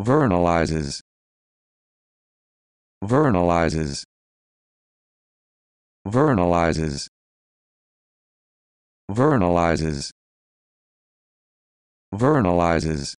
vernalizes vernalizes vernalizes vernalizes vernalizes